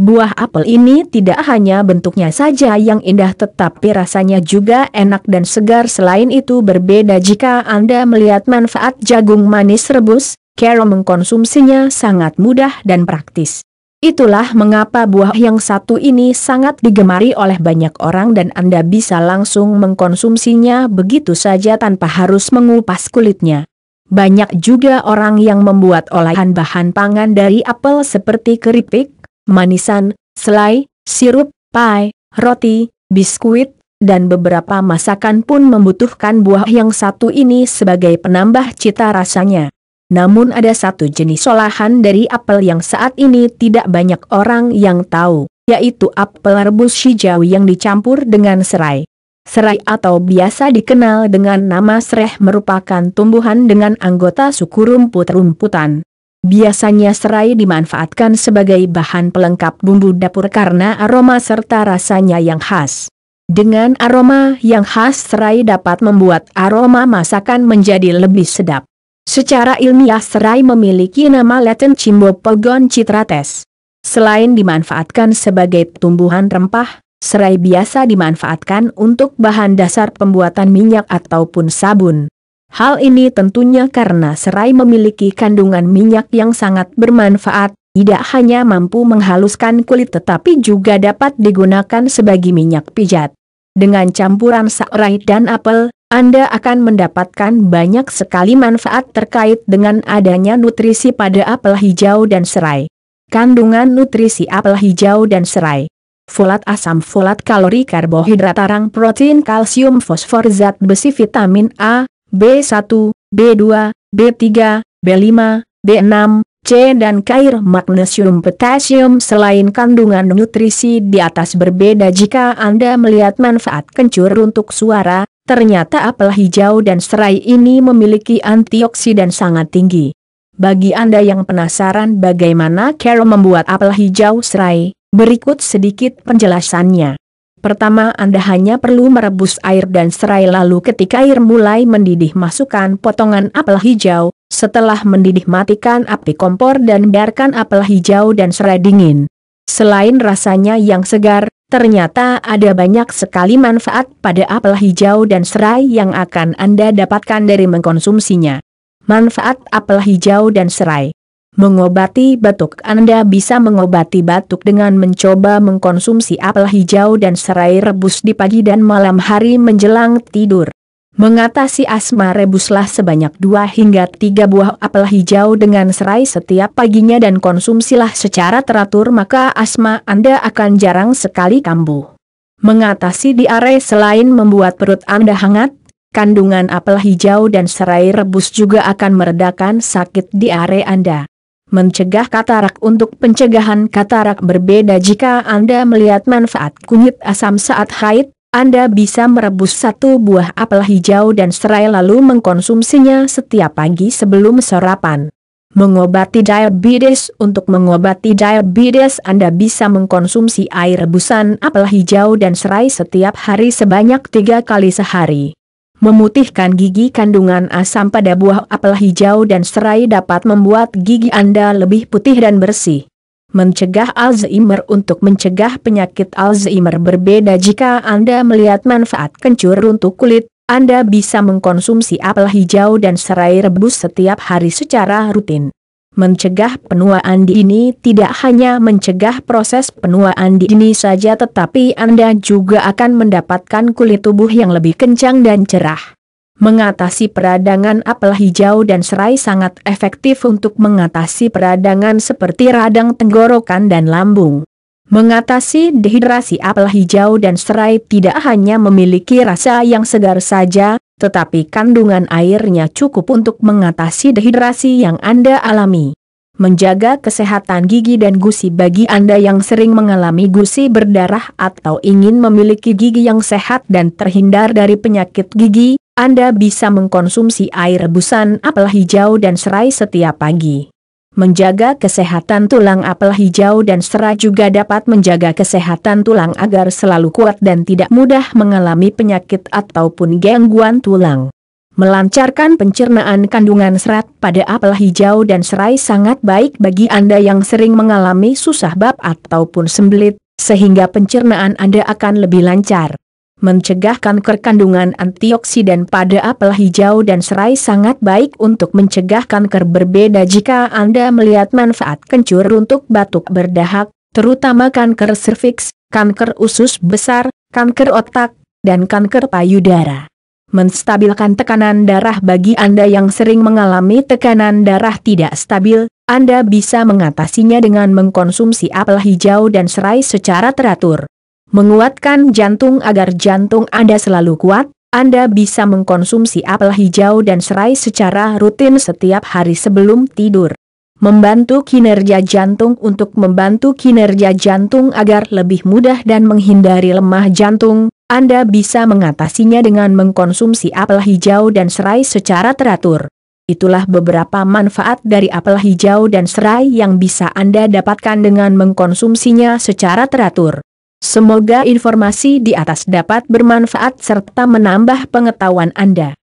Buah apel ini tidak hanya bentuknya saja yang indah tetapi rasanya juga enak dan segar selain itu berbeda jika Anda melihat manfaat jagung manis rebus, Carol mengkonsumsinya sangat mudah dan praktis. Itulah mengapa buah yang satu ini sangat digemari oleh banyak orang dan Anda bisa langsung mengkonsumsinya begitu saja tanpa harus mengupas kulitnya. Banyak juga orang yang membuat olahan bahan pangan dari apel seperti keripik, manisan, selai, sirup, pai, roti, biskuit, dan beberapa masakan pun membutuhkan buah yang satu ini sebagai penambah cita rasanya. Namun ada satu jenis olahan dari apel yang saat ini tidak banyak orang yang tahu, yaitu apel rebus hijau yang dicampur dengan serai. Serai atau biasa dikenal dengan nama sereh merupakan tumbuhan dengan anggota suku rumput-rumputan. Biasanya serai dimanfaatkan sebagai bahan pelengkap bumbu dapur karena aroma serta rasanya yang khas. Dengan aroma yang khas serai dapat membuat aroma masakan menjadi lebih sedap. Secara ilmiah serai memiliki nama Latin Cimbo Pogon citrates. Selain dimanfaatkan sebagai tumbuhan rempah, serai biasa dimanfaatkan untuk bahan dasar pembuatan minyak ataupun sabun. Hal ini tentunya karena serai memiliki kandungan minyak yang sangat bermanfaat, tidak hanya mampu menghaluskan kulit tetapi juga dapat digunakan sebagai minyak pijat. Dengan campuran serai dan apel, Anda akan mendapatkan banyak sekali manfaat terkait dengan adanya nutrisi pada apel hijau dan serai. Kandungan nutrisi apel hijau dan serai folat asam folat kalori karbohidrat arang protein kalsium fosfor zat besi vitamin A, B1, B2, B3, B5, B6, C dan kair magnesium Potasium selain kandungan nutrisi di atas berbeda jika Anda melihat manfaat kencur untuk suara, ternyata apel hijau dan serai ini memiliki antioksidan sangat tinggi. Bagi Anda yang penasaran bagaimana Carol membuat apel hijau serai, berikut sedikit penjelasannya. Pertama Anda hanya perlu merebus air dan serai lalu ketika air mulai mendidih masukkan potongan apel hijau, setelah mendidih matikan api kompor dan biarkan apel hijau dan serai dingin. Selain rasanya yang segar, ternyata ada banyak sekali manfaat pada apel hijau dan serai yang akan Anda dapatkan dari mengkonsumsinya. Manfaat apel hijau dan serai Mengobati batuk Anda bisa mengobati batuk dengan mencoba mengkonsumsi apel hijau dan serai rebus di pagi dan malam hari menjelang tidur. Mengatasi asma rebuslah sebanyak 2 hingga 3 buah apel hijau dengan serai setiap paginya dan konsumsilah secara teratur maka asma Anda akan jarang sekali kambuh. Mengatasi diare selain membuat perut Anda hangat, Kandungan apel hijau dan serai rebus juga akan meredakan sakit diare Anda. Mencegah katarak untuk pencegahan katarak berbeda jika Anda melihat manfaat kunyit asam saat haid, Anda bisa merebus satu buah apel hijau dan serai lalu mengkonsumsinya setiap pagi sebelum sarapan. Mengobati diabetes Untuk mengobati diabetes Anda bisa mengkonsumsi air rebusan apel hijau dan serai setiap hari sebanyak tiga kali sehari memutihkan gigi kandungan asam pada buah apel hijau dan serai dapat membuat gigi Anda lebih putih dan bersih. Mencegah Alzheimer Untuk mencegah penyakit Alzheimer berbeda jika Anda melihat manfaat kencur untuk kulit, Anda bisa mengkonsumsi apel hijau dan serai rebus setiap hari secara rutin. Mencegah penuaan dini tidak hanya mencegah proses penuaan dini saja tetapi Anda juga akan mendapatkan kulit tubuh yang lebih kencang dan cerah. Mengatasi peradangan apel hijau dan serai sangat efektif untuk mengatasi peradangan seperti radang tenggorokan dan lambung. Mengatasi dehidrasi apel hijau dan serai tidak hanya memiliki rasa yang segar saja, tetapi kandungan airnya cukup untuk mengatasi dehidrasi yang Anda alami. Menjaga kesehatan gigi dan gusi bagi Anda yang sering mengalami gusi berdarah atau ingin memiliki gigi yang sehat dan terhindar dari penyakit gigi, Anda bisa mengkonsumsi air rebusan apel hijau dan serai setiap pagi. Menjaga kesehatan tulang apel hijau dan serai juga dapat menjaga kesehatan tulang agar selalu kuat dan tidak mudah mengalami penyakit ataupun gangguan tulang. Melancarkan pencernaan kandungan serat pada apel hijau dan serai sangat baik bagi Anda yang sering mengalami susah bab ataupun sembelit, sehingga pencernaan Anda akan lebih lancar mencegah kanker kandungan antioksidan pada apel hijau dan serai sangat baik untuk mencegah kanker berbeda jika Anda melihat manfaat kencur untuk batuk berdahak, terutama kanker serviks, kanker usus besar, kanker otak, dan kanker payudara. Menstabilkan tekanan darah bagi Anda yang sering mengalami tekanan darah tidak stabil, Anda bisa mengatasinya dengan mengkonsumsi apel hijau dan serai secara teratur menguatkan jantung agar jantung Anda selalu kuat, Anda bisa mengkonsumsi apel hijau dan serai secara rutin setiap hari sebelum tidur. Membantu kinerja jantung untuk membantu kinerja jantung agar lebih mudah dan menghindari lemah jantung, Anda bisa mengatasinya dengan mengkonsumsi apel hijau dan serai secara teratur. Itulah beberapa manfaat dari apel hijau dan serai yang bisa Anda dapatkan dengan mengkonsumsinya secara teratur. Semoga informasi di atas dapat bermanfaat serta menambah pengetahuan Anda.